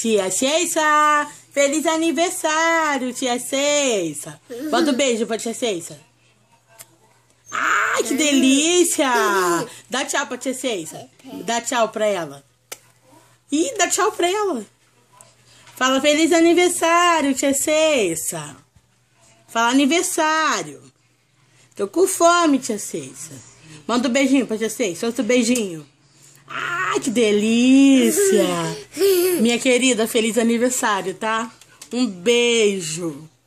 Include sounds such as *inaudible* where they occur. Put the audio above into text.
Tia Ceiça! Feliz aniversário, tia Ceiça! Manda um beijo pra tia Ceiça. Ai, que é. delícia! *laughs* Dá tchau pra tia Ceiça. Dá tchau pra ela. Ih, dá tchau pra ela. Fala feliz aniversário, tia Ceiça. Fala aniversário. Tô com fome, tia Ceiça. Manda um beijinho pra tia Ceiça. Outro beijinho. Ai, que delícia! *laughs* Minha querida, feliz aniversário, tá? Um beijo.